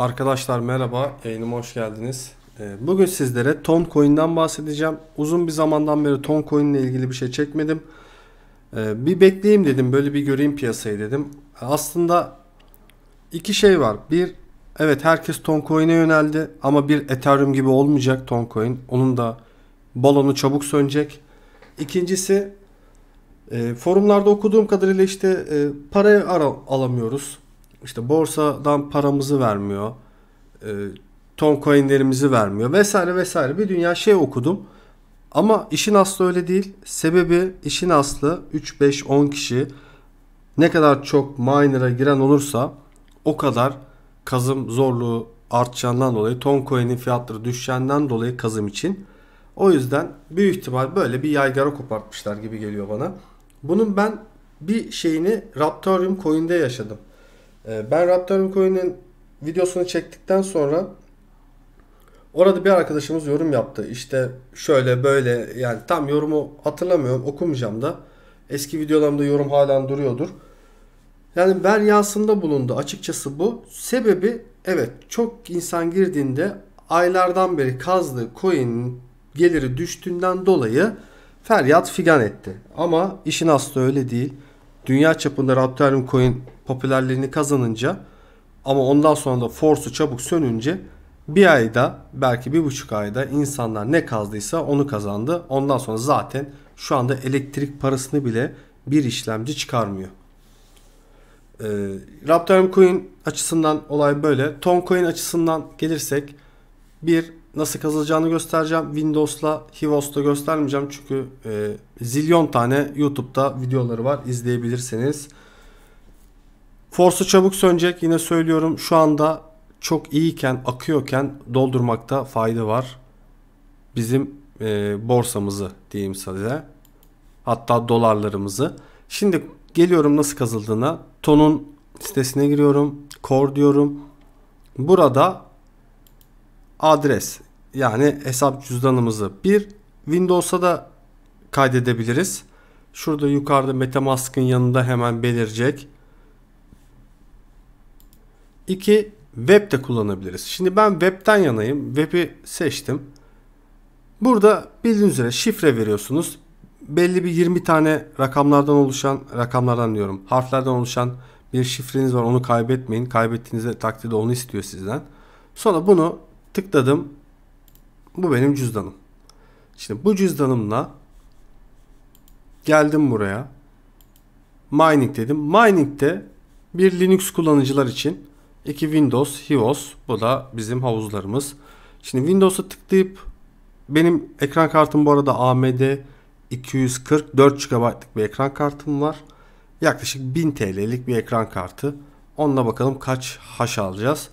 Arkadaşlar merhaba, yayınıma hoş geldiniz. Ee, bugün sizlere Ton Coin'den bahsedeceğim. Uzun bir zamandan beri Ton Coin ile ilgili bir şey çekmedim. Ee, bir bekleyeyim dedim, böyle bir göreyim piyasayı dedim. Aslında iki şey var. Bir, evet herkes Ton Coin'e yöneldi ama bir Ethereum gibi olmayacak Ton Coin. Onun da balonu çabuk sönecek. İkincisi, e, forumlarda okuduğum kadarıyla işte e, para alamıyoruz işte borsadan paramızı vermiyor. E, ton coinlerimizi vermiyor vesaire vesaire bir dünya şey okudum. Ama işin aslı öyle değil. Sebebi işin aslı 3 5 10 kişi ne kadar çok miner'a giren olursa o kadar kazım zorluğu artacağından dolayı ton coin'in fiyatları düşeceğinden dolayı kazım için. O yüzden büyük ihtimal böyle bir yaygara kopartmışlar gibi geliyor bana. Bunun ben bir şeyini Raptorium coin'de yaşadım. Ee, ben Raptor'un coin'in videosunu çektikten sonra orada bir arkadaşımız yorum yaptı. İşte şöyle böyle yani tam yorumu hatırlamıyorum okumayacağım da. Eski videolarımda yorum halen duruyordur. Yani veryasında bulundu açıkçası bu. Sebebi evet çok insan girdiğinde aylardan beri kazdığı coin geliri düştüğünden dolayı feryat figan etti. Ama işin aslı öyle değil dünya çapında Raptorium Coin popülerliğini kazanınca ama ondan sonra da Force'u çabuk sönünce bir ayda belki bir buçuk ayda insanlar ne kazdıysa onu kazandı. Ondan sonra zaten şu anda elektrik parasını bile bir işlemci çıkarmıyor. E, Raptorium Coin açısından olay böyle. Toncoin açısından gelirsek bir nasıl kazılacağını göstereceğim. Windows'la Hivos'ta göstermeyeceğim çünkü e, zilyon tane YouTube'da videoları var izleyebilirsiniz. Force'u çabuk sönecek yine söylüyorum şu anda çok iyiken akıyorken doldurmakta fayda var. Bizim e, borsamızı diyeyim size hatta dolarlarımızı. Şimdi geliyorum nasıl kazıldığına tonun sitesine giriyorum core diyorum. Burada adres yani hesap cüzdanımızı bir Windows'a da kaydedebiliriz. Şurada yukarıda MetaMask'ın yanında hemen belirecek. 2. Web de kullanabiliriz. Şimdi ben webten yanayım. Web'i seçtim. Burada bildiğiniz üzere şifre veriyorsunuz. Belli bir 20 tane rakamlardan oluşan, rakamlardan diyorum, harflerden oluşan bir şifreniz var. Onu kaybetmeyin. Kaybettiğinizde takdirde onu istiyor sizden. Sonra bunu Tıkladım. Bu benim cüzdanım. Şimdi bu cüzdanımla geldim buraya. Mining dedim. Mining'de bir Linux kullanıcılar için iki Windows, HiOS bu da bizim havuzlarımız. Şimdi Windows'a tıklayıp benim ekran kartım bu arada AMD 244 GB'lık bir ekran kartım var. Yaklaşık 1000 TL'lik bir ekran kartı. Onunla bakalım kaç haş alacağız.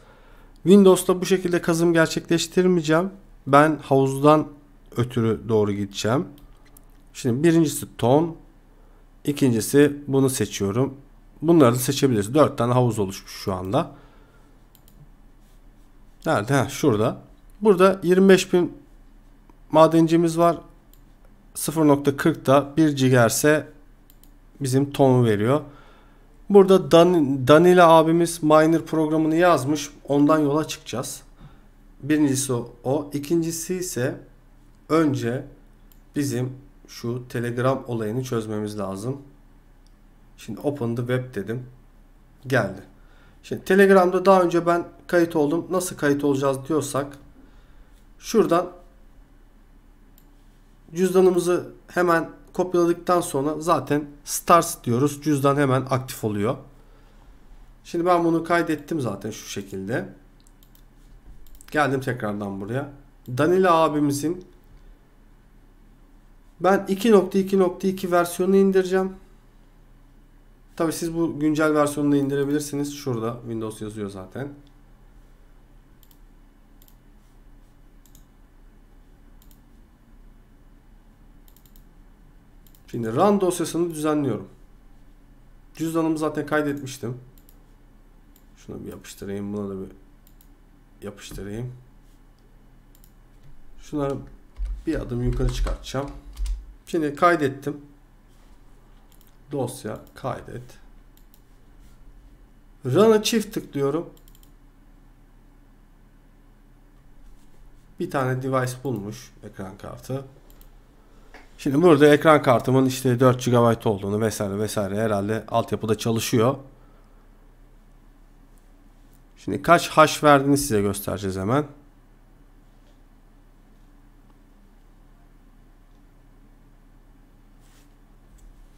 Windows'ta bu şekilde kazım gerçekleştirmeyeceğim. Ben havuzdan ötürü doğru gideceğim. Şimdi birincisi ton. ikincisi bunu seçiyorum. Bunları da seçebiliriz. 4 tane havuz oluşmuş şu anda. Nerede? Heh, şurada. Burada 25000 madencimiz var. 0.40'da 1 GHz'e bizim tonu veriyor. Burada Dan Danila abimiz miner programını yazmış. Ondan yola çıkacağız. Birincisi o. o. İkincisi ise önce bizim şu Telegram olayını çözmemiz lazım. Şimdi open the web dedim. Geldi. Şimdi Telegram'da daha önce ben kayıt oldum. Nasıl kayıt olacağız diyorsak şuradan cüzdanımızı hemen Kopyaladıktan sonra zaten stars diyoruz. Cüzdan hemen aktif oluyor. Şimdi ben bunu kaydettim zaten şu şekilde. Geldim tekrardan buraya. Danila abimizin ben 2.2.2 versiyonunu indireceğim. Tabi siz bu güncel versiyonunu indirebilirsiniz. Şurada Windows yazıyor zaten. Şimdi run dosyasını düzenliyorum. Cüzdanımı zaten kaydetmiştim. Şuna bir yapıştırayım. Buna da bir yapıştırayım. Şunları bir adım yukarı çıkartacağım. Şimdi kaydettim. Dosya kaydet. Run'a çift tıklıyorum. Bir tane device bulmuş ekran kartı. Şimdi burada ekran kartımın işte 4 GB olduğunu vesaire vesaire herhalde altyapıda çalışıyor. Şimdi kaç hash verdiğini size göstereceğiz hemen.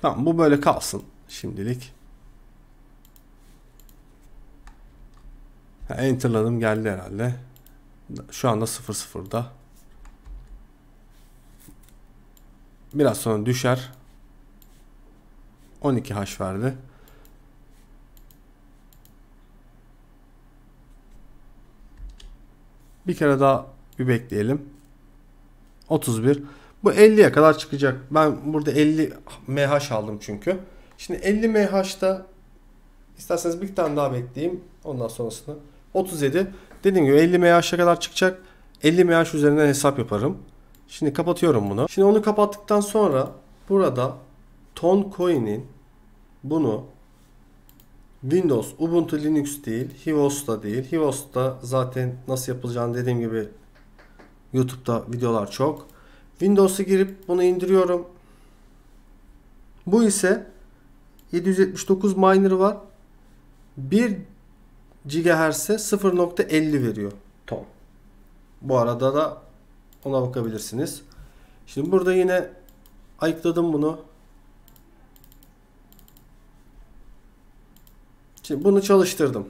Tamam bu böyle kalsın şimdilik. Enter'ladım geldi herhalde. Şu anda 00'da. Biraz sonra düşer. 12 haş verdi. Bir kere daha bir bekleyelim. 31. Bu 50'ye kadar çıkacak. Ben burada 50 MH aldım çünkü. Şimdi 50 MH'da isterseniz bir tane daha bekleyeyim. Ondan sonrasını. 37. Dediğim gibi 50 MH'a kadar çıkacak. 50 MH üzerinden hesap yaparım. Şimdi kapatıyorum bunu. Şimdi onu kapattıktan sonra burada Ton Coin'in bunu Windows, Ubuntu, Linux değil, Hivos'ta değil. Hivos'ta zaten nasıl yapılacağını dediğim gibi YouTube'da videolar çok. Windows'a girip bunu indiriyorum. Bu ise 779 miner var. 1 GHz'e 0.50 veriyor ton. Bu arada da ona bakabilirsiniz. Şimdi burada yine ayıkladım bunu. Şimdi bunu çalıştırdım.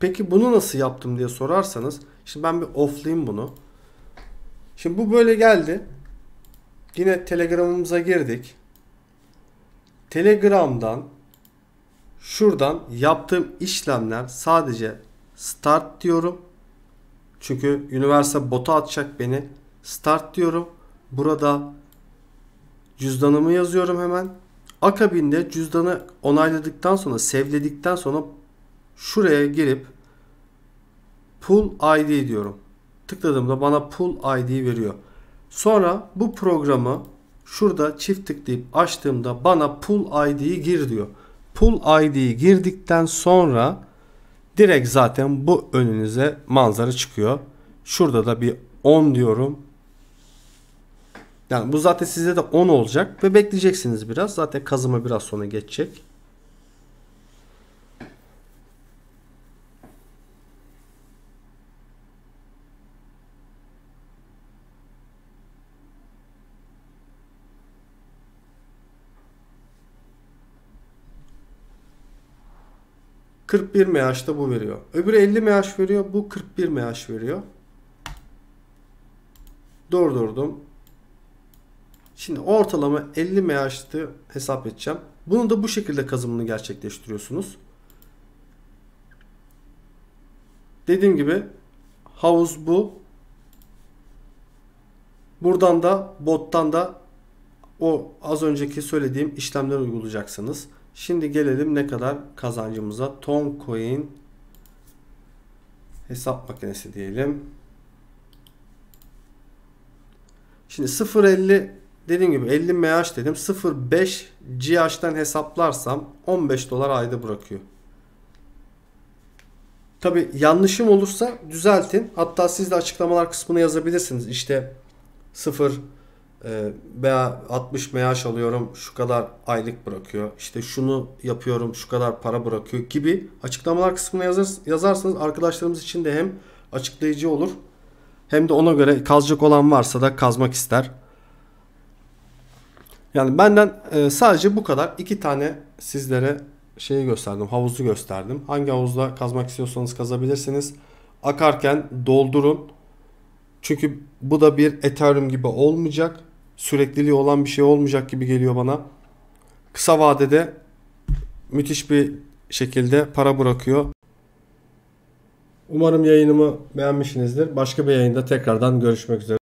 Peki bunu nasıl yaptım diye sorarsanız şimdi ben bir offlayayım bunu. Şimdi bu böyle geldi. Yine Telegram'ımıza girdik. Telegram'dan Şuradan yaptığım işlemler sadece start diyorum. Çünkü üniversite bota atacak beni. Start diyorum. Burada cüzdanımı yazıyorum hemen. Akabinde cüzdanı onayladıktan sonra, sevledikten sonra şuraya girip Pull ID diyorum. Tıkladığımda bana Pull ID veriyor. Sonra bu programı şurada çift tıklayıp açtığımda bana Pull ID'yi gir diyor. Pull ID'yi girdikten sonra direkt zaten bu önünüze manzara çıkıyor. Şurada da bir 10 diyorum. Yani bu zaten sizde de 10 olacak ve bekleyeceksiniz biraz. Zaten kazıma biraz sonra geçecek. 41 MH da bu veriyor. Öbürü 50 MH veriyor. Bu 41 MH veriyor. Durdurdum. Şimdi ortalama 50 MH'ı hesap edeceğim. Bunu da bu şekilde kazımını gerçekleştiriyorsunuz. Dediğim gibi havuz bu. Buradan da bottan da o az önceki söylediğim işlemler uygulayacaksınız. Şimdi gelelim ne kadar kazancımıza. Ton coin hesap makinesi diyelim. Şimdi 0.50 dediğim gibi 50 MH dedim. 0.5 GH'den hesaplarsam 15 dolar ayda bırakıyor. Tabi yanlışım olursa düzeltin. Hatta siz de açıklamalar kısmına yazabilirsiniz. İşte 0 ee, veya 60 meyaş alıyorum şu kadar aylık bırakıyor. İşte şunu yapıyorum şu kadar para bırakıyor gibi açıklamalar kısmına yazarsanız, yazarsanız arkadaşlarımız için de hem açıklayıcı olur hem de ona göre kazacak olan varsa da kazmak ister. Yani benden e, sadece bu kadar iki tane sizlere şeyi gösterdim havuzu gösterdim. Hangi havuzda kazmak istiyorsanız kazabilirsiniz. Akarken doldurun. Çünkü bu da bir Ethereum gibi olmayacak sürekliliği olan bir şey olmayacak gibi geliyor bana. Kısa vadede müthiş bir şekilde para bırakıyor. Umarım yayınımı beğenmişsinizdir. Başka bir yayında tekrardan görüşmek üzere.